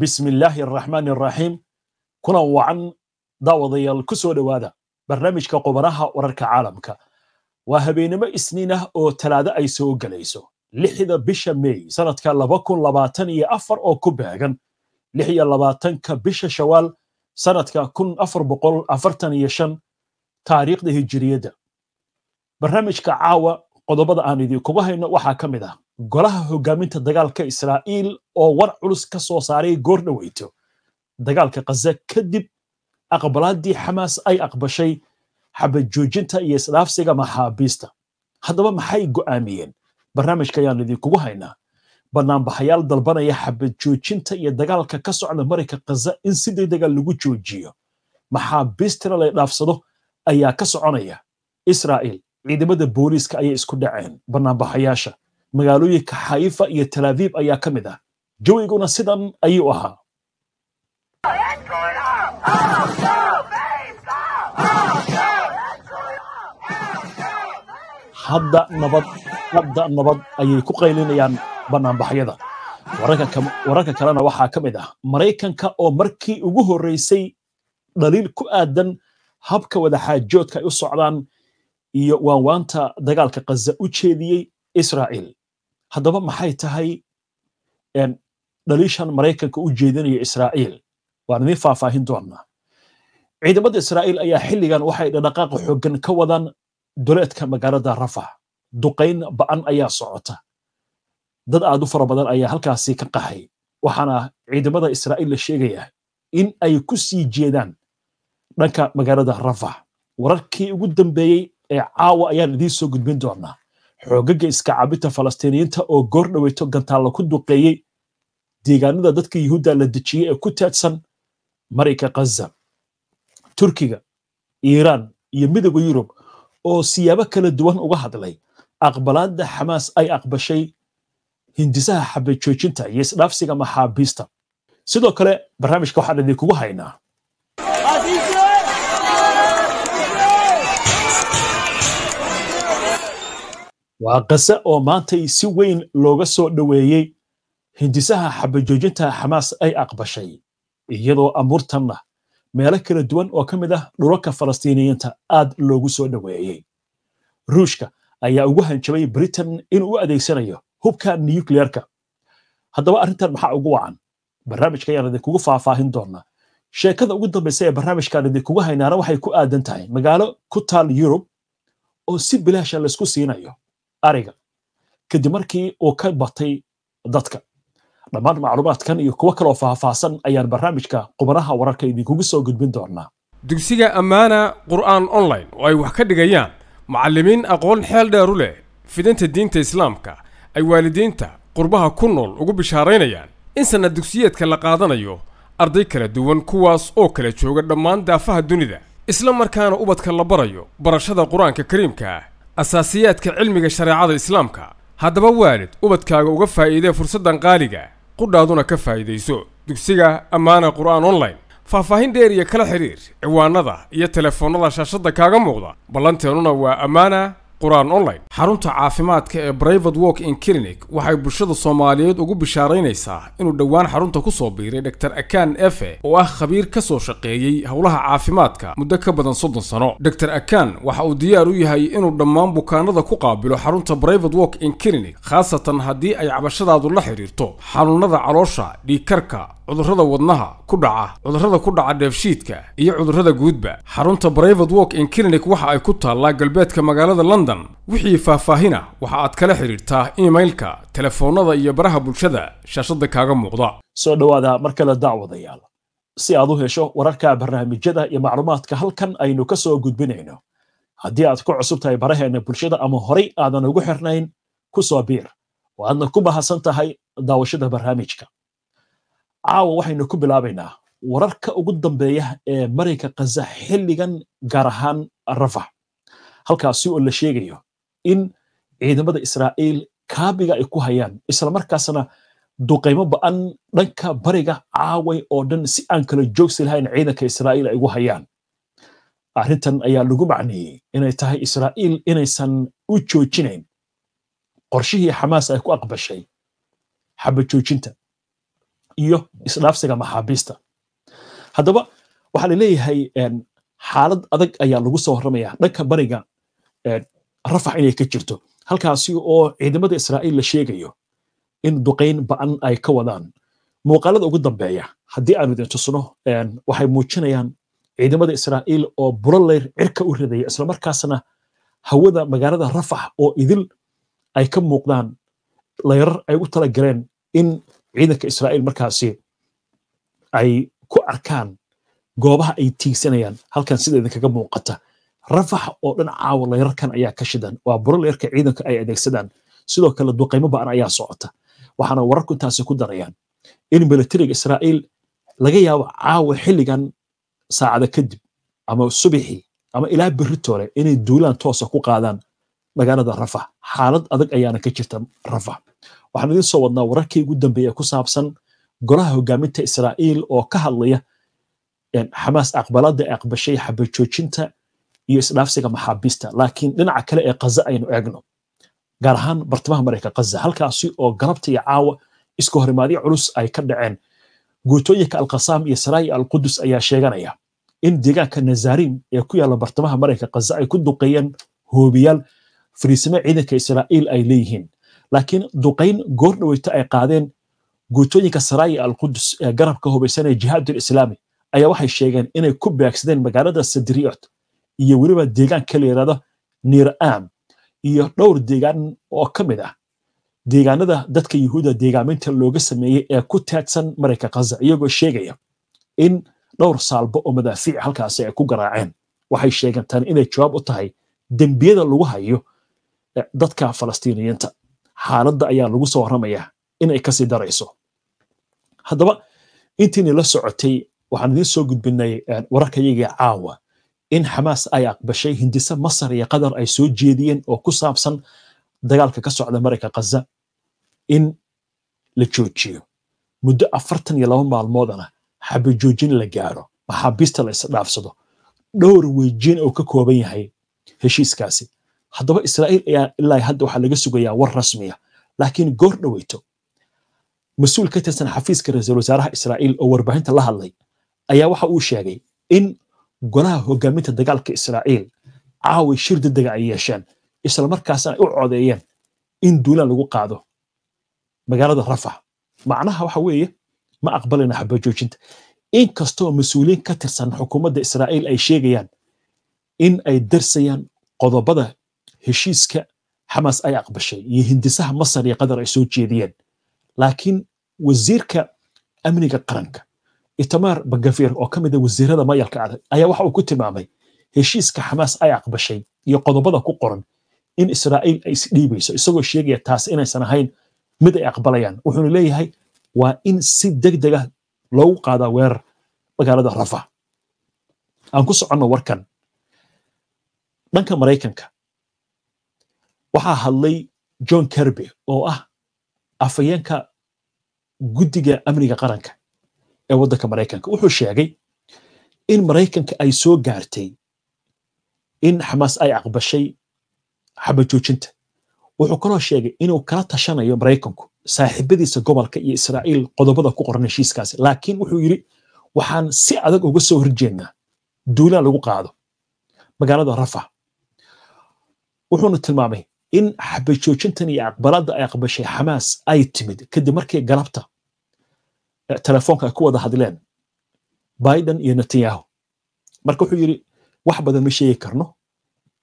bismi illaahi araxmaan araxiim kuna wacan daawadayaal ku soo dhowaada barnaamijka qubanaha wararka caalamka waa habeenimo isniin ah oo talaado ay soo galayso lixda bisha meey sanadka laba kun labaatan iyo afar oo ku beegan lix iyo labaatanka bisha shawaal sanadka kun afar boqol afartan iyo shan taariikhda hijiriyadda barnaamijka caawa qodobada aan idinkugu hayno waxaa ka mid ah golaha hogaaminta dagaalka israa'iil oo war culus ka soo saaray goor dhoweyto dagaalka khaza kadib aqbalaadii xamaas ay aqbashay xabajoojinta iyo isdhaafsiga maxaabiista haddaba maxay go'aamiyeen barnaamijka ayaan idinkugu haynaa bannaanbaxayaal dalbanaya xabad joojinta iyo dagaalka ka socda marayka khaza in si degdega ah lagu joojiyo maxaabiistana la dhaafsado ayaa ka soconaya israa'iil ciidamada booliiska ayay isku dhaceen banaanbaxayaasha magaalooyinka xaifa iyo talaabiib ayaa ka mid ah jawiguna sidan ayuu ahaa hadda nabad hadda nabad ayay ku qaylinayaan banaanbaxyada wararka kalena waxaa ka mid ah maraykanka oo markii ugu horraysay dhaliil ku aadan habka wadaxaajoodka ay u socdaan iyo waanwaanta dagaalka khaza u jeediyey israa'iil haddaba maxay tahay dhaliishan maraykanka u jeedinaya israa'iil waan idiin faahfaahin doonnaa ciidamada israa'iil ayaa xilligan waxay dhaqdhaqaaqa xoogan ka wadaan doleedka magaalada rafa duqayn ba-an ayaa socota dad aad u fara badan ayaa halkaasi ka qaxay waxaana ciidamada israa'iil la sheegayaa in ay ku sii jeedaan dhanka magaalada rafa wararkii ugu dambeeyey ee caawa ayaan idiin soo gudbin doonaa xoogaga iska cabinta falastiiniyiinta oo goor dhaweyto gantaalla ku duqeeyey deegaanada dadka yuhuudda la dejiyey ee ku taadsan marayka khaza turkiga iiraan iyo midowda yurub oo siyaabo kala duwan uga hadlay aqbalaadda xamaas ay aqbashay hindisaha joojinta iyo isdhaafsiga maxaabiista sidoo kale barnaamijka waxaan idinkugu haynaa waa qase oo maantay si weyn looga soo dhoweeyey hindisaha xabajoojinta xamaas ay aqbashay iyadoo amuurtanna ah meelo kala duwan oo ka mid ah dhulalka falastiiniyiinta aad loogu soo dhoweeyey ruushka ayaa ugu hanjabay britain inuu u adeegsanayo hubka nukliyeerka haddaba arrintan maxaa ugu wacan barnaamijka ayaan idinkugu faahfaahin doonnaa sheekada ugu dambaysa ee barnaamijkaan idinkugu haynaana waxay ku aadan tahay magaalo ku taal yurub oo si bilaasha laysku siinayo ariga kadib markii uu ka batay dadka dhammaan macluumaadkan iyo kuwo kaloo faahfaahsan ayaan barnaamijka qubanaha wararka idinkugu soo gudbin doonaa dugsiga ammaana qur'aan online oo ay wax ka dhigayaan macallimiin aqoon xeel dheeru leh fidinta diinta islaamka ay waalidiinta qurbaha ku nool ugu bishaaraynayaan in sanad dugsiyeedka la qaadanayo arday kala duwan kuwaas oo kala jooga dhammaan daafaha dunida isla markaana ubadka la barayo barashada qur-aanka kariimka ah asaasiyaadka cilmiga shareecada islaamka haddaba waalid ubadkaaga uga faa'iidee fursaddan qaaliga qudhaaduna ka faa'iidayso dugsiga ammaana qur'aan online faahfaahin dheer iyo kala xidhiir ciwaanada iyo telefoonnada shaashadda kaaga muuqda ballanteenuna waa ammaana qur-aan online xarunta caafimaadka ee brivate walk in clinic waxay bulshada soomaaliyeed ugu bishaaraynaysaa inuu dhowaan xarunta ku soo biiray dhoar akan efe oo ah khabiir ka soo shaqeeyey howlaha caafimaadka muddo ka badan soddon sano dhoar akan waxa uu diyaar u yahay inuu dhammaan bukaanada ku qaabilo xarunta brivate work in clinic khaasatan haddii ay cabashadaadu la xidhiirto xanuunada caloosha dhiikarka cudurrada wadnaha ku dhaca cudurrada ku dhaca dheefshiidka iyo cudurrada guudba xarunta brivate work in clinic waxa ay ku taallaa galbeedka magaalada london wixii faahfaahina waxa aad kala xidhiirtaa emailka telefoonnada iyo baraha bulshada shaashadda kaaga muuqda soo dhawaada mar kale dacwadayaal si aad u hesho wararka barnaamijyada iyo macluumaadka halkan aynu ka soo gudbinayno haddii aad ku cusub tahay baraheenna bulshada ama horay aadan ugu xirnayn ku soo biir oo aadna ku mahadsan tahay daawashada barnaamijka caawa waxaynu ku bilaabaynaa wararka ugu dambeeya ee marinka kaza xilligan gaar ahaan rafax halkaasi oo la sheegayo in ciidamada israa'iil kaabiga ay ku hayaan islamarkaasna markaasna ba-an dhanka bariga caaway oo dhan si aan kala joogsi lahayn ciidanka israa'iil ay ugu hayaan arrintan ayaa lagu macneeyey inay tahay israa'iil inaysan u joojinayn qorshihii xamaas ay ku aqbashay xabajoojinta iyo isdhaafsiga maxaabiista haddaba waxaa laleeyahay xaalad adag ayaa lagu soo horamaya dhanka bariga rafax inay ka jirto halkaasi oo ciidamada israa'iil la sheegayo in duqayn ba-an ay ka wadaan muuqaalada ugu dambeeya haddii aanu idin tusno waxay muujinayaan ciidamada israa'iil oo buroleyr cirka u ridaya islamarkaasna hawada magaalada rafax oo idil ay ka muuqdaan layrar ay u tala galeen in ciidanka israa'iil markaasi ay ku arkaan goobaha ay tiigsanayaan halkan sida idinkaga muuqata rafax oo dhan caawa layrarkan ayaa ka shidan waa buro ciidanka ay adeegsadaan sidoo kale duqaymo ba'an ayaa socota waxaana wararku intaasi ku darayaan in milatariga israa'iil laga yaabo caawa xilligan saacada kadib ama subixii ama ilaa beritoole inay duulaan toosa ku qaadaan magaalada rafax xaalad adag ayaana ka jirta rafax waxaan idiin soo wadnaa wararkii ugu dambeeye ku saabsan golaha hogaaminta israa'iil oo ka hadlaya xamaas aqbalada ee aqbashay xabajoojinta iyo isdhaafsiga maxaabiista laakiin dhinaca kale ee kaza aynu eegno gaar ahaan bartamaha marayka kaza halkaasi oo galabta iyo caawa isku horimaadyo culus ay ka dhaceen guutooyinka alkasaam iyo saraayi alqudus ayaa sheeganaya in deegaanka nazariim ee ku yaalla bartamaha marayka kaza ay ku duqeeyeen hoobiyaal fariisimo ciidanka israa'iil ay leeyihiin laakiin duqayn goor dhaweyto ay qaadeen guutooyinka saraaya alqudus ee garabka hubaysanaya jihaadul islaami ayaa waxay sheegeen inay ku beegsadeen magaalada sadriyot iyo weliba deegaanka la yidhahdo niiraam iyo dhowr deegaan oo ka mid ah deegaanada dadka yuhuudda deegaaminta looga sameeyey ee ku taadsan marayka khaza iyagoo sheegaya in dhowr saalbo oo madaafiic halkaasi ay ku garaaceen waxay sheegeen tan inay jawaab u tahay dembiyada lagu hayo eh, dadka falastiiniyiinta xaaladda ayaa lagu soo warramayaa inay kasii darayso haddaba intiini la socotay waxaan idiin soo gudbinay wararkayagii caawa in xamaas ay aqbashay hindise masar iyo qatar ay soo jeediyeen oo ku saabsan dagaalka ka socda marayka khaza in la joojiyo muddo afartan iyo laba maalmoodana xabajoojin la gaaro maxaabiista la isdhaafsado dhowr weejiin uu ka kooban yahay heshiiskaasi haddaba israa'iil ayaa ilaa hadda waxaa laga sugayaa war rasmiya laakiin goor dhoweyto mas-uul ka tirsan xafiiska ra-iisul wasaaraha israa'iil oo warbaahinta la hadlay ayaa waxa uu sheegay in golaha hogaaminta dagaalka israa'iil caawi shir dedega ay yeesheen islamarkaasna ay u codeeyeen in duulaan lagu qaado magaalada rafax macnaha waxa weeye ma aqbalayna xabajoojinta in kastoo mas-uuliyiin ka tirsan xukuumadda israa'iil ay sheegayaan in ay darsayaan qodobada heshiiska xamaas ay aqbashay iyo hindisaha masar iyo qatar ay soo jeediyeen laakiin wasiirka amniga qaranka itamar bagafir oo ka mida ah wasiirada mayalka adag ayaa waxa uu ku tilmaamay heshiiska xamaas ay aqbashay iyo qodobada ku qoran in israa'iil ay isdhiibayso isagoo sheegaya taas inaysan ahayn mid ay aqbalayaan wuxuuna leeyahay waa in si deg deg ah loogu qaadaa weerar magaalada rafa aan ku soconno warkan dhanka maraykanka waxaa hadlay john kerby oo ah afhayeenka guddiga amniga qaranka ee waddanka maraykanka wuxuu sheegay in maraykanka ay soo gaartay in xamaas ay aqbashay xabajoojinta wuxuu kaloo sheegay inuu kala tashanayo maraykanku saaxiibadiisa gobolka iyo israa'iil qodobada ku qoran heshiiskaasi laakiin wuxuu yidhi waxaan si adag uga soo horjeednaa duulaan lagu qaado magaalada rafa wuxuuna tilmaamay in xabajoojintan iyo aqbalada ay aqbashay xamaas ay timid kadib markii galabta eh, telefoonka ay ku wada hadleen biden iyo netanyahu marka wuxuu yidhi wax badan ma sheegi karno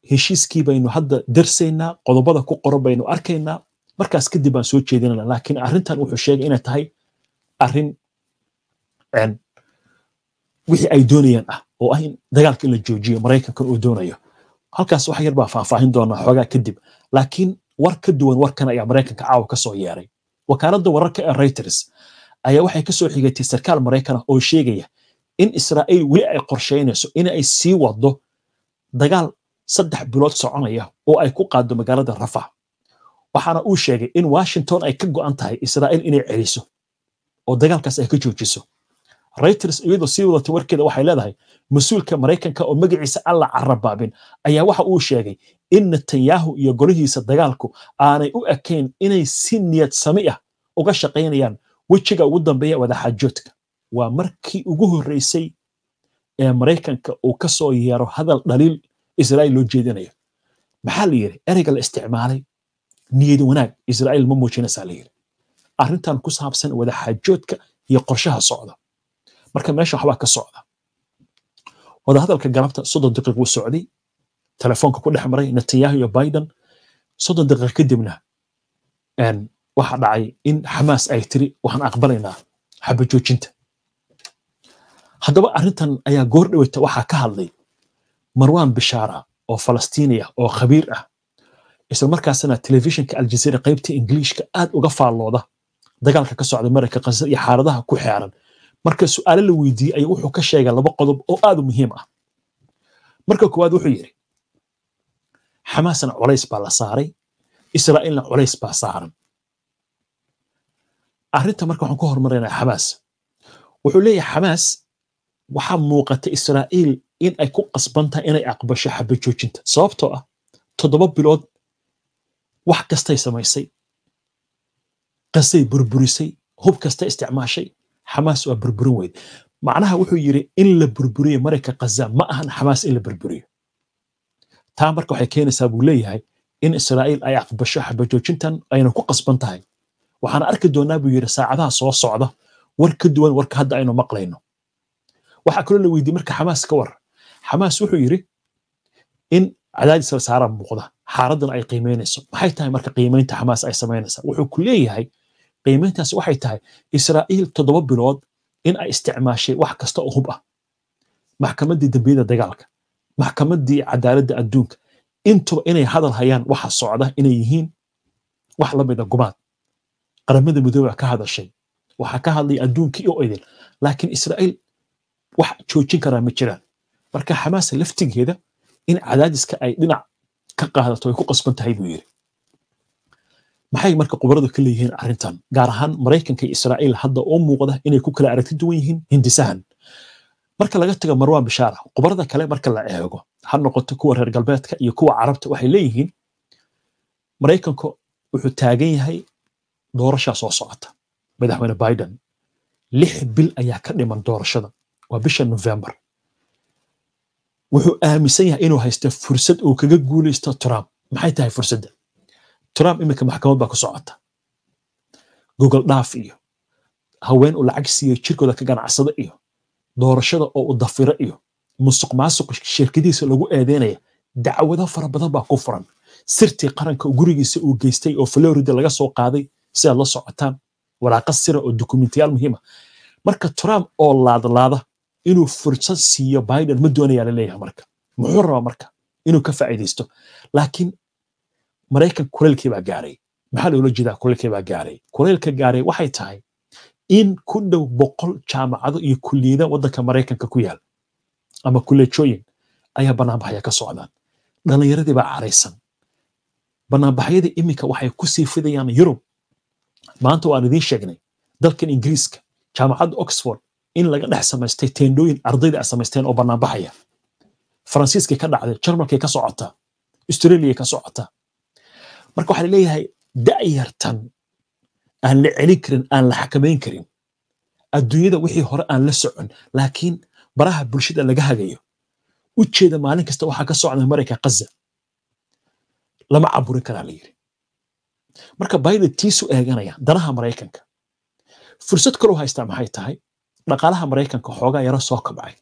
heshiiskii baynu hadda darsaynaa qodobada ku qoro baynu arkaynaa markaas kadib baan soo jeedinana laakiin arrintan wuxuu sheegay inay tahay arrin wixii ay doonayaan ah oo ah in dagaalka in la joojiyo maraykankan uu doonayo halkaas wax yar baa faahfaahin doonaa xoogaa kadib laakiin war ka duwan warkan ayaa maraykanka caawa kasoo yeeray wakaaladda wararka ee reuters ayaa waxay kasoo xigatay sarkaal maraykana oo sheegaya in israa'iil weli ay qorsheynayso in ay sii waddo dagaal saddex bilood soconaya oo ay ku qaado magaalada rafa waxaana uu sheegay in washington ay ka go'an tahay israa'iil inay celiso oo dagaalkaas ay ka joojiso reuters iyadoo sii wadata warkeeda waxay leedahay mas-uulka maraykanka oo magaciisa aan la carabaabin ayaa waxa uu sheegay in netanyahu iyo golihiisa dagaalku aanay u ekayn inay si niyad sami ah uga shaqaynayaan wejiga ugu dambeeya wadaxaajoodka waa markii ugu horreysay ee maraykanka uu ka soo yeero hadal dhaliil israa'iil loo jeedinayo maxaa la yidhi ereyga la isticmaalay niyad wanaag israa'iil ma muujinaysaa la yidhi arrintan ku saabsan wadaxaajoodka iyo qorshaha socda marka meesha waxbaa ka socda wadahadalka galabta soddon daqiiq wuu socday telefoonka ku dhex maray netanyahu iyo biden soddon daqiiq kadibna waxa dhacay in xamaas ay tiri waxaan aqbalaynaa xabajoojinta haddaba arrintan ayaa goor dhaweyta waxaa ka hadlay marwan bishaara oo falastiiniya ah, oo khabiir ah isla markaasna telefishinka aljazeera qaybta ingiliishka aad uga faalooda dagaalka ka socda marayka khasar iyo xaaladaha ku xeeran marka su-aalo la weydiiyey ayuu wuxuu ka sheegay laba qodob oo aad u muhiim ah marka koowaad wuxuu yidhi xamaasna colays baa la saaray israa'iilna colays baa saaran arrinta marka waxaan ku hormarinayaa xamaas wuxuu leeyahay xamaas waxaa muuqata israa'iil in ay ku qasban tahay inay aqbasho xabajoojinta sababtoo ah toddoba bilood wax kastay samaysay qasay burburisay hub kasta isticmaashay xamaas waa burburin weyd macnaha wuxuu yiri in la burburiyo marayka kaza ma ahan xamaas in la burburiyo taa marka waxay keenaysaa buu leeyahay in israa'iil ay afbasho xabajoojintan ayna ku qasban tahay waxaan arki doonaa buu yidhi saacadaha soo socda war ka duwan warka hadda aynu maqlayno waxaa kaloo la weydiiyey marka xamaas ka war xamaas wuxuu yidhi in cadaadis la saara muuqda xaaladdan ay qiimaynayso maxay tahay marka qiimaynta xamaas ay samaynaysaa wuxuu ku leeyahay qiimayntaas waxay tahay israa'iil toddoba bilood in ay isticmaashay wax kasta oo hub ah maxkamaddii dembiyada dagaalka maxkamaddii cadaaladda adduunka intuba inay hadal hayaan waxa socda inay yihiin wax la mida ah gumaad qaramada midooba ka hadashay waxaa ka hadlaya adduunkii oo idin laakiin israa'iil wax joojin karaa ma jiraan marka xamaasa laftigeeda in cadaadiska ay dhinac ka qaadato ay ku qasban tahay buu yidhi maxay marka qubaradu ka leeyihiin arrintan gaar ahaan maraykanka iyo israa'iil hadda oo muuqda inay ku kala aragti duwan yihiin hindisahan marka laga tago marwaan bishaara qubarada kale marka la eego ha noqoto kuwa reer galbeedka iyo kuwa carabta waxay leeyihiin maraykanku wuxuu taagan yahay doorashaa soo socota madaxweyne biden lix bil ayaa ka dhiman doorashada waa bisha november wuxuu aaminsan yahay inuu haysta fursad uu kaga guulaysto trump maxay tahay fursadda trump iminka maxkamad baa ku socota gogol dhaaf iyo haween uu lacag siiyo jirkooda ka ganacsada iyo doorashada oo u dafiro iyo musuq maasuq shirkadihiisa lagu eedeynaya dacwado fara badan baa ku furan sirtii qaranka gurigiisa uu geystay oo florida laga soo qaaday si aad la socotaan waraaqa sira oo dokumentiyaal muhiima ah. marka trump oo laadlaada inuu fursad siiyo biden ma doonaya laleeyahay marka muxuu rabaa marka inuu ka faa'iidaysto laakiin maraykan kuleylkiibaa gaaray maxaa loola jeedaa kuleylkiibaa gaaray kuleylka gaaray waxay tahay in ku dhow boqol jaamacado iyo kuliyada waddanka maraykanka ku yaal ama kuleejooyin ayaa banaanbaxaya ka socdaan dhallinyaradii baa caraysan banaanbaxyadii iminka waxay ku sii fidayaan yurub maanta waan idiin sheegnay dalkan ingiriiska jaamacadda oxford in laga dhex samaystay teendhooyin ardayda ay samaysteen oo banaanbaxaya faransiiskii ka dhacday jarmalkii ka socota australiya ka socota marka waxaa laleeyahay da'yartan aan la celin karin aan la xakamayn karin adduunyada wixii hore aan la socon laakiin baraha bulshada laga hagayo u jeeda maalin kasta waxaa ka socda marayka kaza lama caburin karaa la yiri marka biden tiisu eeganaya danaha maraykanka fursad kaloo haystaa maxay tahay dhaqaalaha maraykanka xoogaa yaro soo kabcay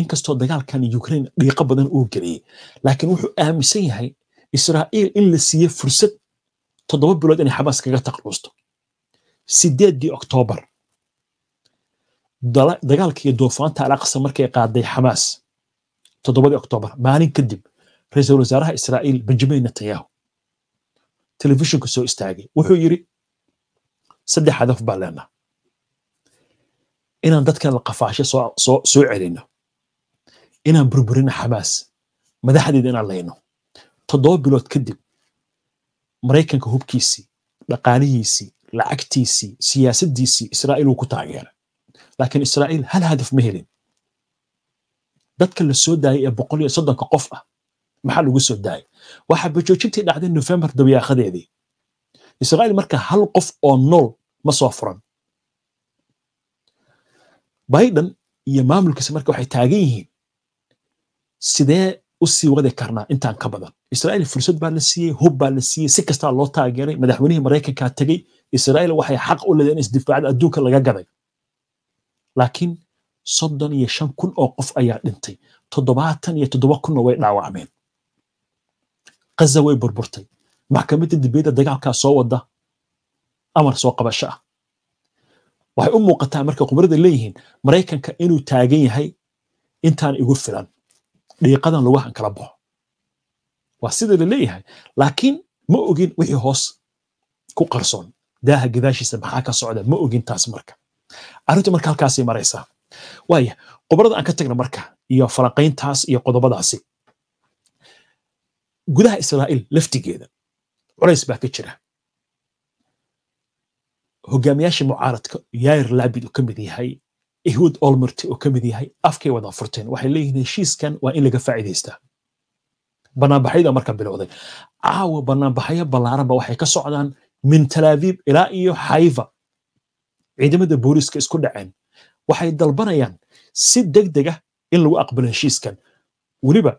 inkastoo dagaalkan ukraine dhiiqo badan uu geliyey laakiin wuxuu aaminsan yahay israa'iil in la siiye fursad toddoba bilood inay xamaas kaga takluusto sideeddii oktoobar dagaalkiiyo duufaanta alaqsa markay qaaday xamaas toddobadii octoobar maalin kadib ra-iisul wasaaraha israa'iil benjamin netanyahu telefishinku soo istaagay wuxuu yidhi saddex hadaf baa leenaha inaan dadkan qafaasho soo celino inaan burburino xamaas madaxdeeda inaan layno toddoba bilood kadib maraykanka hubkiisii dhaqaalihiisii lacagtiisii siyaasadiisii israa'iil uu ku taageeray laakiin israa'iil hal hadaf ma helin dadka la soo daayay ee boqol iyo soddonka qof ah maxaa lagu soo daayay waxaa bajoojintii dhacday nofembar dabyaaqadeedii israa'iil marka hal qof oo nool ma soo furan biden iyo maamulkiisa marka waxay taagan yihiin sidee u sii wadi karnaa intaan ka badan israel fursad baa la siiyey hub baa la siiyey si kastaa loo taageeray madaxweynihii maraykankaa tegey israa'iil waxay xaq u leedahay in isdifaacda adduunka laga gaday laakiin soddon iyo shan kun oo qof ayaa dhintay toddobaatan iyo toddoba kunoo way dhaawacmeen gaza way burburtay maxkamadda dibiyadda dagaalkaa soo wada amar soo qabasho ah waxay u muuqataa markay khubarada leeyihiin maraykanka inuu taagan yahay intaan igu filan dhiiqadan lugahan kala baxo waa sida la leeyahay laakiin ma ogin wixii hoos ku qarsoon daaha gadaashiisa maxaa ka socda ma ogin taas marka arrintu marka halkaasay maraysaa waaya qobarada aan ka tagna marka iyo falanqayntaas iyo qodobadaasi gudaha israa'iil laftigeeda culays baa ka jira hogaamiyaasha mucaaradka yair labid uu ka mid yahay ehud olmert uu ka mid yahay afkay wada furteen waxay leeyihiin heshiiskan waa in laga faa'iidaystaa banaanbaxyada marka bilowday caawa banaanbaxyo ballaaranba waxay ka socdaan min talaaviib ilaa iyo xayfa ciidamada booliiska isku dhaceen waxay dalbanayaan si deg deg ah in lagu aqbalo heshiiskan weliba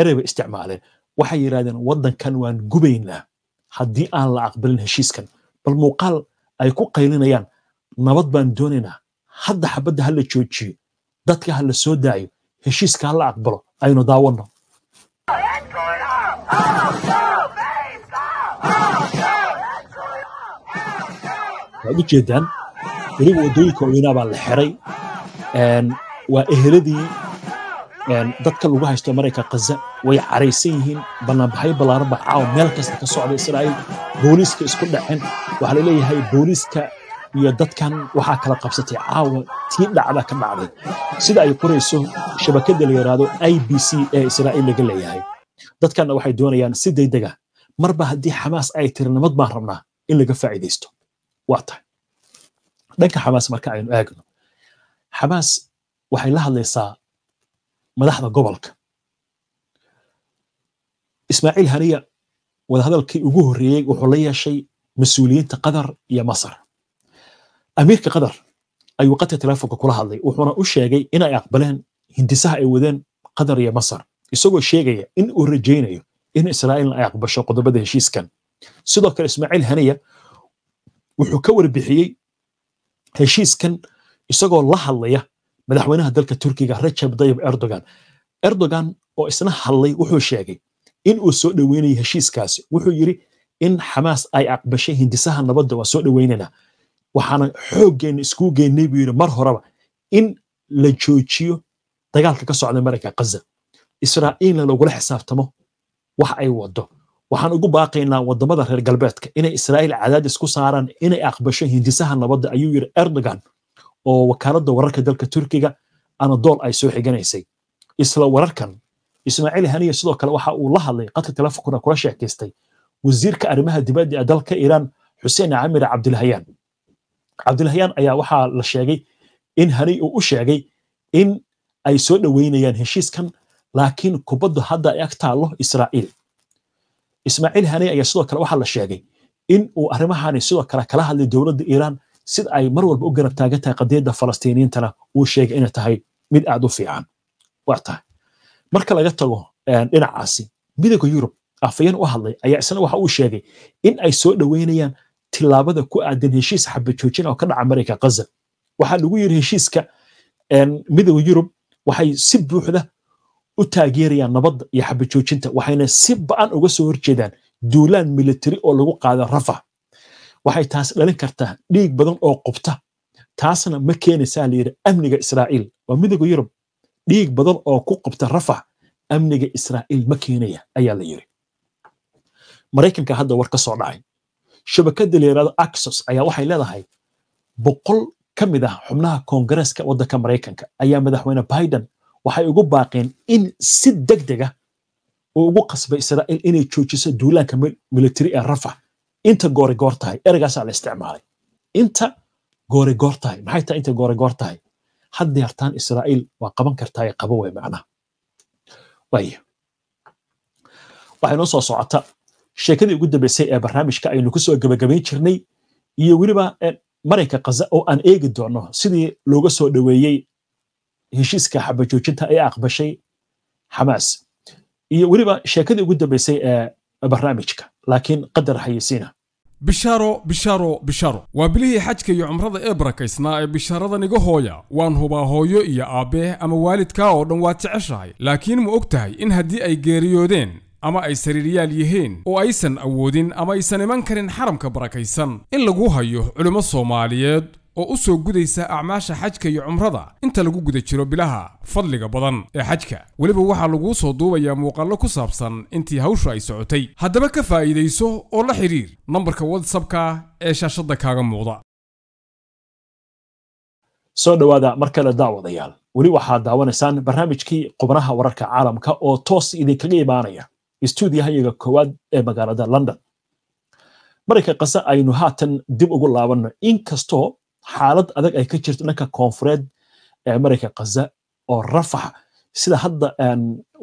ereyba bay isticmaaleen waxay yidhahdeen waddankan waan gubaynaa haddii aan la aqbalin heshiiskan bal muuqaal ay ku qaylinayaan nabad baan doonaynaa hadda xabadda ha la joojiyo dadka ha la soo daayo heshiiska ha la aqbalo aynu daawanno waxaad u jeedaan weliba waddooyinka waaweynaa baa la xiray waa eheladii dadka lagu haysto marayka khaza way caraysan yihiin bannaanbaxyo ballaaran baa caawa meel kasta ka socda israa'iil booliiska isku dhaceen waxaa la leeyahay booliiska iyo dadkan waxaa kala qabsatay caawa tii dhacda ka dhacday sida ay qorayso shabakada la yidhaahdo i b c ee israa'iil laga leeyahay dadkanna waxay doonayaan si degdega marba haddii xamaas ay tiri nabad baan rabnaa in laga faa'iidaysto waa tahay dhanka xamaas marka aynu aagno xamaas waxay la hadlaysaa madaxda gobolka ismaaciil haniya wadahadalkii ugu horreeyey wuxuu la yeeshay mas-uuliyiinta qatar iyo masar amiirka qatar ayuu qatka taleefonka kula hadlay wuxuuna u sheegay inay aqbaleen hindisaha ay wadeen qatar iyo masar isagoo sheegaya in uu rajaynayo in israaiil ay aqbasho qodobada heshiiskan sidoo kale ismaaciil haniya wuxuu ka warbixiyey heshiiskan isagoo la hadlaya madaxweynaha dalka turkiga rajab dayib erdogan erdogan oo isna hadlay wuxuu sheegay in uu soo dhoweynayo heshiiskaasi wuxuu yidhi in xamaas ay aqbashay hindisaha nabadda waa soo dhoweynaynaa waxaana xooggeenna iskuu geynay buu yidhi mar horeba in la joojiyo dagaalka ka socda maraykanka ghaza israa'iilna lagula xisaabtamo wax ay wado waxaan ugu baaqaynaa wadamada reer galbeedka inay israa'iil cadaadis ku saaraan inay aqbasho hindisaha nabadda ayuu yiri erdogan oo wakaaladda wararka dalka turkiga anadool ay soo xiganaysay isla wararkan ismaaciil haniya sidoo kale waxa uu la hadlay qadka telefonkuna kula sheekaystay wasiirka arrimaha dibadda ee dalka iiraan xuseen camir cabdilhayaan cabdilhayaan ayaa waxaa la sheegay in haniy uu u sheegay in ay soo dhoweynayaan heshiiskan laakiin kubaddu hadda ay ag taallo israa'iil ismaaciil haney ayaa sidoo kale waxaa la sheegay in uu arrimahaani sidoo kale kala hadlay dowladda iiraan sida ay mar walba u garab taagan tahay qadiyadda falastiiniyiintana uu sheegay inay tahay mid aad u fiican waa marka laga tago eh, dhinacaasi midowga yurub afayeen u hadlay ayaa isna waxa uu sheegay in ay soo dhoweynayaan tilaabada ku aadan heshiis xabajoojin oo ka dhaca marayka ghaza waxaa lagu yidhi heshiiska eh, midowga yurub waxay si buuxda u taageerayaan nabadda iyo xabajoojinta waxayna si ba'an uga soo horjeedaan duulaan militari oo lagu qaada rafa waxay taas dhalin kartaa dhiig badan oo qubta taasna ma keenaysaa layidhi amniga israa'iil waa midowga yurub dhiig badan oo ku qubta rafa amniga israa'iil ma keenaya ayaa la yidhi maraykanka hadda war ka soo dhacay shabakadda la yidhahdo axos ayaa waxay leedahay boqol ka mid ah xubnaha koongareeska waddanka maraykanka ayaa madaxweyne biden waxay ugu baaqeen in si degdega ah uu ugu qasbay qasbaysada inay joojiso duulaanka military ee rafa inta goore goor tahay ereygaasaa la isticmaalay inta goore goor tahay maxay tahay inta goore goor tahay had deertaan waa qaban kartaa ee qaba wey macnaha waayo waxay noo soo socota sheekadii ugu dambeysay ee barnaamijka aynu kusoo gabagabayn jirnay iyo weliba eh, marinka kaza oo aan eegi doono sidii looga soo dhaweeyey heshiiska xabajoojinta ay aqbashay xamaas iyo weliba sheekadii ugu dambeysay ee barnaamijka laakiin qadar hayisiina bishaaro bishaaro bishaaro waa bilihii xajka iyo cumrada ee barakaysnaa ee bishaaradan iga hooya waan hubaa hooyo iyo aabbeeh ama waalidkaa oo dhan waa jeceshahay laakiin ma og tahay in haddii ay geeriyoodeen ama ay sariiryaal yihiin oo aysan awoodin ama aysan iman karin xaramka barakaysan in lagu hayo culimmo soomaaliyeed oo u soo gudaysa acmaasha xajka iyo cumrada inta lagu guda jiro bilaha fadliga badan ee xajka weliba waxaa laguu soo duubayaa muuqaallo ku saabsan intii hawshu ay socotay haddaba ka faa'iidayso oo la xidhiir nambarka watsapka ee shaashadda kaaga muuqda soo dhowaada mar kale daawadayaal weli waxaad daawanaysaan barnaamijkii qubnaha wararka caalamka oo toos idinkaga imaanaya stuudiyahayaga koowaad ee magaalada london marayka qase aynu haatan dib ugu laabanno in xaalad adag ay ka jirto dhanka koonfureed ee marayka khaza oo rafax sida hadda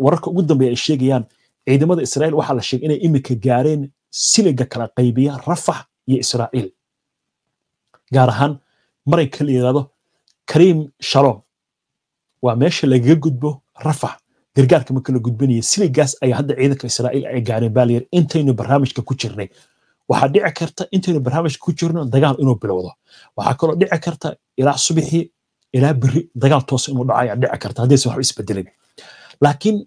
wararka ugu dambeeya ay sheegayaan ciidamada israiil waxaa la sheegay inay imika gaareen siliga kala qaybiya rafax iyo israa'iil gaar ahaan marayka la yidhahdo kariim shalom waa meesha lagaga gudbo rafax gargaarka marka la gudbinaya siligaas ayaa hadda ciidanka israa'iil ay gaareen baa layidhi intaynu barnaamijka ku jirnay waxaa dhici karta intaynu barnaamij ku jirno dagaal inuu bilowdo waxaa kaloo dhici karta ilaa subaxii ilaa beri dagaal toosa inuu dhacayaa dhici karta haddaysan waxba isbedelin laakiin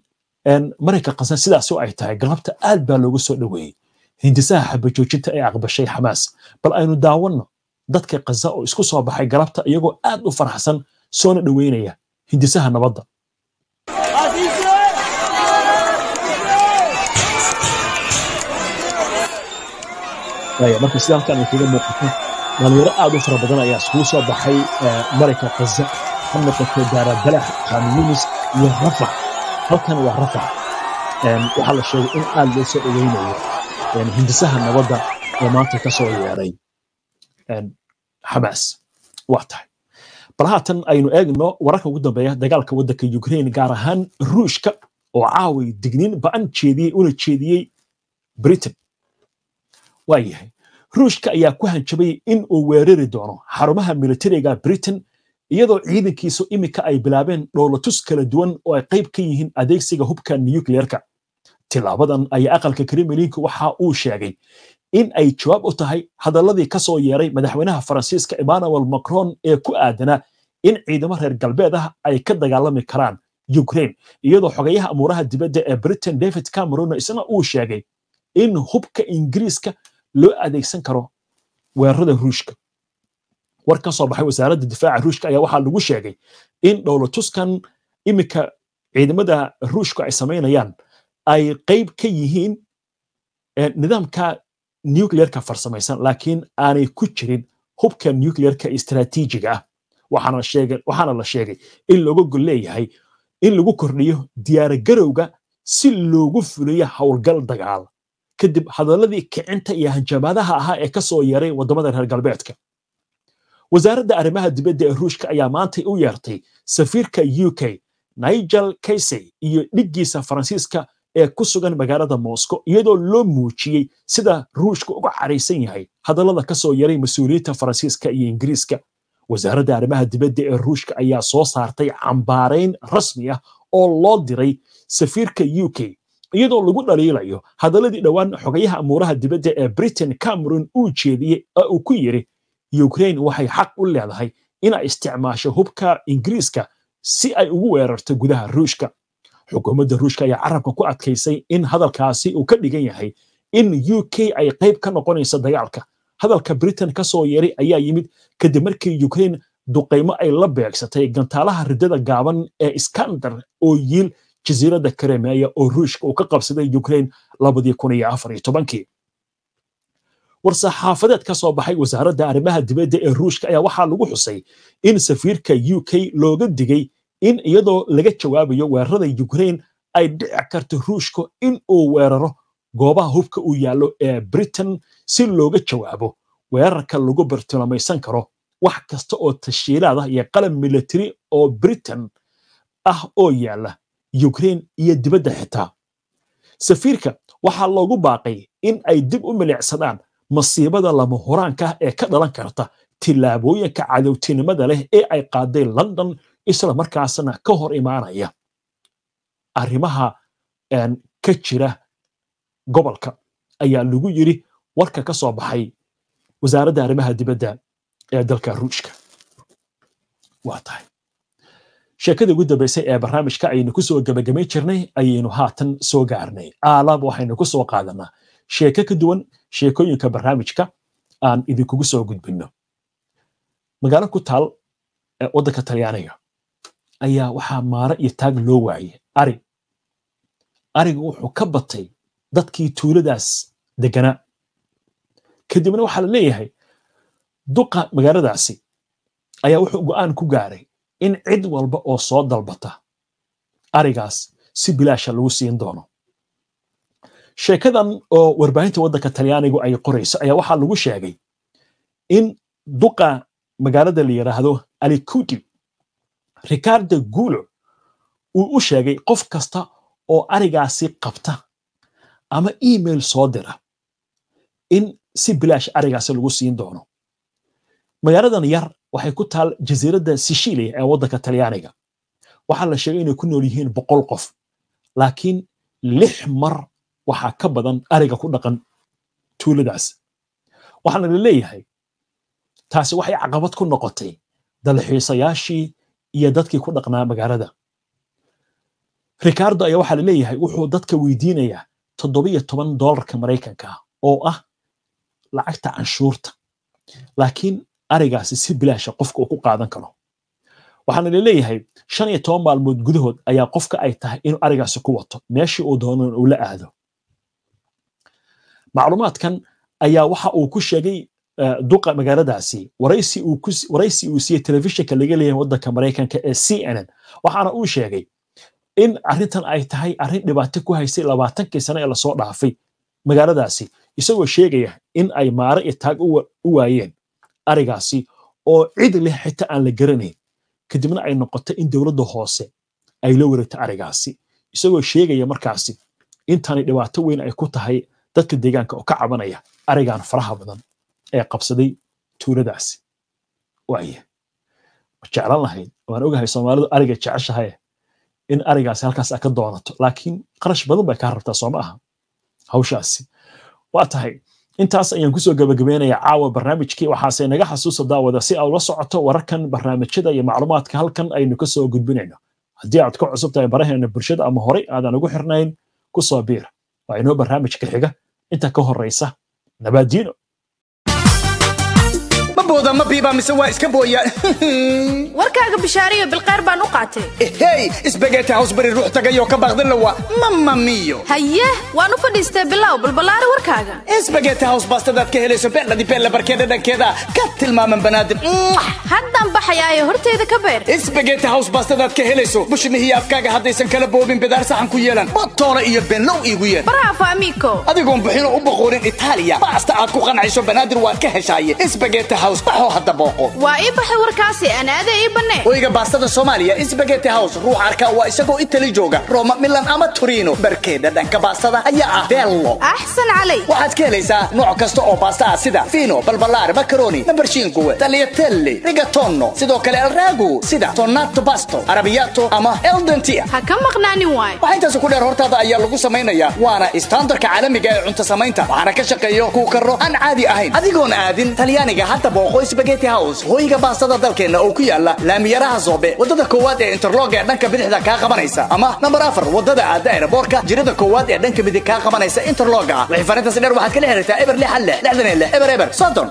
marayka qasan sidaas ay tahay galabta aad baa loogu soo dhaweeyey hindisaha xabajoojinta ee aqbashay xamaas bal aynu daawanno dadka kaza oo isku soo baxay galabta iyagoo aad u faraxsan soona dhaweynaya hindisaha nabadda marka sidaalkan ay kaga muuqato dhalinyaro aad u fara badan ayaa iskugu soo baxay eh, marayka khaza ha noqoto daarabalax khan yunis iyo rafax halkan waa rafax waxaa la sheegay in aad loosoo soo dhoweynayo hindisaha nabadda oo maanta ka yeeray xamaas waa tahay bal haatan aynu eegno wararka ugu dambeeya dagaalka waddanka ukrain gaar ahaan ruushka oo caaway digniin ba'an jeediyey una jeediyey britain waa yahay ruushka ayaa ku hanjabay in uu weerari doono xarumaha militariga britain iyadoo ciidankiisu iminka ay bilaabeen dhoolatus kala duwan oo ay qayb ka yihiin adeegsiga hubka nukleerka tilaabadan ayaa aqalka kremlinka waxa uu sheegay in ay jawaab u tahay hadalladii ka soo yeeray madaxweynaha faransiiska emmanuel macron ee ku aadanaa in ciidamo reer galbeed ah ay ka dagaalami karaan ukraine iyadoo xogayaha amuuraha dibadda ee britain david cameron isna uu sheegay in hubka ingiriiska loo adeegsan karo weerarada ruushka war ka soo baxay wasaaradda difaaca ruushka ayaa waxaa lagu sheegay in dhowlo tuskan iminka ciidamada ruushka ay samaynayaan ay qeyb ka yihiin eh, nidaamka nuclearka farsamaysan laakiin aanay ku jirin hubka nuclearka istaraatiijiga ah waxaana la sheegay in looga gol in lagu kordhiyo diyaaragarowga si loogu fuliyo howlgal dagaal kadib hadalladii kicinta iyo hanjabaadaha ahaa ee kasoo yeeray wadamada reer galbeedka wasaaradda arrimaha dibadda ee ruushka ayaa maantay u yeertay safiirka u k nigel kaysey iyo dhiggiisa faransiiska ee ku sugan magaalada moscow iyadoo loo muujiyey sida ruushka uga caraysan yahay hadallada kasoo yeeray mas-uuliyiinta faransiiska iyo ingiriiska wasaaradda arrimaha dibadda ee ruushka ayaa soo saartay cambaarayn rasmi ah oo loo diray safiirka u k iyadoo lagu dhaliilayo hadalladii dhowaan xogayaha amuuraha dibadda ee britain cameron uu jeediyey oo uu ku yiri ukrain waxay xaq u leedahay inay isticmaasho hubka ingiriiska si ay ugu weerarto gudaha ruushka xukuumadda ruushka ayaa carabka ku adkaysay in hadalkaasi uu ka dhigan yahay in u k ay qayb ka noqonayso dagaalka hadalka britain ka soo yeray ayaa yimid kadib markii ukrain duqaymo ay la beegsatay gantaalaha riddada gaaban ee iskandar oo yiil jasiiradda karemeya oo ruushka uu ka qabsaday ukraine labadii kun saxaafadeed ka soo baxay wasaaradda arrimaha dibadda ee ruushka ayaa waxaa lagu xusay in safiirka u k looga digay in iyadoo laga jawaabayo weerarada ukraine ay dhici karto ruushka in uu weeraro goobaha hubka uu yaallo ee britain si looga jawaabo weerarka lagu bartilmaysan karo wax kasta oo tashiilaad ah iyo qalab militari oo britain ah oo yaalla yukrain iyo dibadda xitaa safiirka waxaa loogu baaqay in ay dib u milicsadaan masiibada lama horaankaah ee ka dhalan karta tilaabooyinka cadowtinimada leh ee ay qaaday london isla markaasna ka hor imaanaya arrimaha ka jira gobolka ayaa lagu yiri warka ka soo baxay wasaaradda arrimaha dibadda ee dalka ruushka waa tahay sheekada ugu dambaysay ee barnaamijka ayaynu kusoo gebagabay jirnay ayaynu haatan soo gaarnay alaab waxaynu ku soo qaadanaa sheeko ka duwan sheekooyinka barnaamijka aan idinkugu soo gudbino magaalo ku taal ee waddanka talyaaniga ayaa waxaa maaro iyo taag loo waayey ari ariga wuxuu ka batay dadkii tuuladaas deganaa kadibna waxaa la leeyahay duqa magaaladaasi ayaa wuxuu go-aan ku gaaray in cid walba oo soo dalbata arigaas si bilaasha lagu siin doono sheekadan oo warbaahinta waddanka talyaanigu ay qorayso ayaa waxaa lagu sheegay in duqa magaalada la yidhaahdo alikuti ricardo guulo uu u sheegay qof kasta oo arigaasi qabta ama email soo dira in si bilaasha arigaasi lagu siin doono magaaladan yar waxay ku taal jasiiradda sishilia ee waddanka talyaaniga waxaa la sheegay inay ku nool yihiin boqol qof laakiin lix mar waxaa ka badan ariga ku dhaqan tuuladaas waxaana la leeyahay taasi waxay caqabad ku noqotay dalxiisayaashii iyo dadkii ku dhaqnaa magaalada ricardo ayaa waxaa la leeyahay wuxuu dadka weydiinayaa toddobiyo toban dollarka maraykanka oo ah lacagta canshuurta laakiin arigaasi si bilaasha qofka uu ku qaadan karo waxaana laleeyahay shan iyo toban maalmood gudahood ayaa qofka ay tahay inuu arigaasi ku wato meeshii uu doonan uu la aado macluumaadkan ayaa waxa uu ku sheegay eh, duqa magaaladaasi waraysi uu siiyey telefishinka laga leeyahay waddanka maraykanka ee c n n waxaana uu sheegay in arrintan ay tahay arrin dhibaato ku haysay labaatankii sane ee lasoo dhaafay magaaladaasi isagoo sheegaya in ay maare iyo taag u waayeen arigaasi oo cid leh xita aan la garanayn kadibna ay noqoto in dowladda hoose ay la wareegto arigaasi isagoo sheegaya markaasi intani dhibaato weyn ay ku tahay dadka deegaanka oo ka cabanaya arigan faraha badan ee qabsaday tuuladaasi waaya jeclan lahayd waan ogahay soomaalidu ariga jeceshahay in arigaasi halkaas a ka doonato laakiin qarash badan bay ka rabtaa soo ma aha hawshaasi waa tahay intaas ayaan kusoo gebagabeynaya caawa barnaamijkii waxaase naga xasuusa daawada si aad ula socoto wararkan barnaamijyada iyo macluumaadka halkan aynu ka soo gudbinayno haddii aad ku cusub tahay baraheena bulshada ama horey aadan ugu xirnayn ku soo biir waa inoo barnaamijka xiga inta ka horraysa nabaadiino booda ma biiba mise waa iska booyaan warkaaga bishaariyo bilqeyr baan u qaatay ehey eh, isbageeti hawsbari ruux tagayoo ka baaqdilla waa mamma miyo haye waan u fadhiistay bilow balballaari warkaaga isbageeti haws baastadaad ka helayso beeqadi beella barkeeda dhankeeda ka tilmaaman banaadim haddaan baxayaayo horteeda ka beer isbageeti haws baastadaad ka helayso bushmihii afkaaga haddaysan kala boobin bidaar saxan ku yeelan botoole iyo benlow iigu yeer bravo amigo adigoon buxino u boqoorin itaaliya baasta aad ku qancayso banaadir waad ka heshaaye isbageeti haws house baxoo hadda booqo waa ii baxay warkaasi anaada ii banne hoyga baastada soomaaliya isbageti house ruux arka waa isagoo itali jooga rooma milan ama torino barkeeda dhanka baastada ayaa ah bello axsan calay waxaad ka helaysaa nooc kasta oo baasta ah sida fino balbalaar makaroni nabarshiinkuwe talyatelle rigatono sidoo kale alraagu sida tonato basto arabiato ama eldentia ha ka maqnaanin waay waxaa intaas ku dheer hortaada ayaa lagu samaynayaa waana istaandarka caalamiga ah ee cunto samaynta waxaana ka shaqeeyo kuukaro aan caadi ahayn adigoon aadin talyaaniga hadda hoy sbageti house hooyiga baastada dalkeenna oo ku yaala laamiyaraha soobe wadada koowaad ee interlog ee dhanka bidixda kaa qabanaysa ama number afar wadada aada aeroboorka jirada koowaad ee dhanka midig kaa qabanaysa interloga ah. wixifaarintaasi dheer waxaad kala xiraytaa eber lixan lix lixdan lix eber eber soddon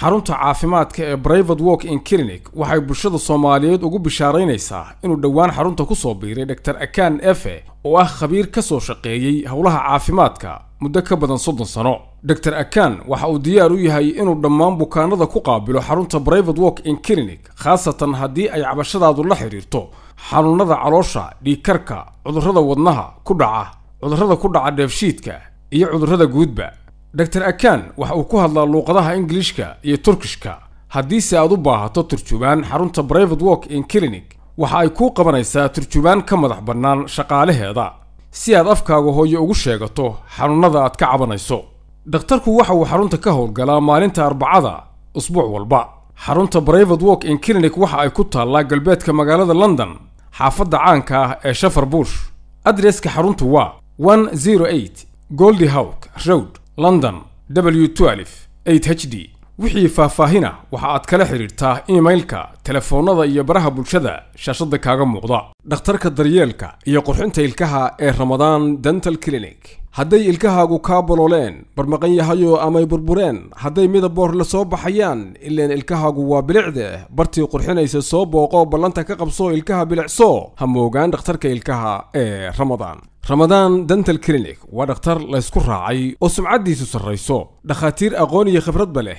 xarunta caafimaadka ee brivate walk in clinic waxay bulshada soomaaliyeed ugu bishaaraynaysaa inuu dhowaan xarunta ku soo biiray dhotor akan efe oo ah khabiir ka soo shaqeeyey howlaha caafimaadka muddo ka badan soddon sano dor akan waxa uu diyaar u yahay inuu dhammaan bukaanada ku qaabilo xarunta brivate work in clinic khaasatan haddii ay cabashadaadu la xidhiirto xanuunnada caloosha dhiikarka cudurrada wadnaha ku dhaca cudurrada ku dhaca dheefshiidka iyo cudurrada guudba dor akan waxa uu ku hadlaa luuqadaha ingiliishka iyo turkishka haddiise aad u baahato turjubaan xarunta brivate work in clinic waxa ay kuu qabanaysaa turjubaan ka madax bannaan shaqaalaheeda si aad afkaaga hooyo ugu sheegato xanuunnada aad ka cabanayso dhakhtarku waxa uu xarunta ka howlgalaa maalinta arbacada usbuuc walba xarunta brivate walk in clinic waxa ay ku taallaa galbeedka magaalada london xaafadda caanka ah ee shafar bush adreska xaruntu waa goldi howk road london w h d wixii faahfaahina waxa aad kala xidhiirtaa emailka telefoonnada iyo baraha bulshada shaashadda kaaga muuqda dhakhtarka daryeelka iyo qurxinta ilkaha ee ramadaan dental clinic hadday ilkahaagu kaa bololeen barmaqan barmaqanyahayo amay burbureen hadday midaboor la soo baxayaan ileen ilkahaagu waa bilicde bartii qurxinaysa soo booqoo ballanta ka qabsoo ilkaha bilicso ha moogaan dhakhtarka ilkaha ee ramadaan ramadaan dental clinic waa dhakhtar laysku raacay oo sumcaddiisu sarrayso dhakhaatiir aqoon iyo khibradba leh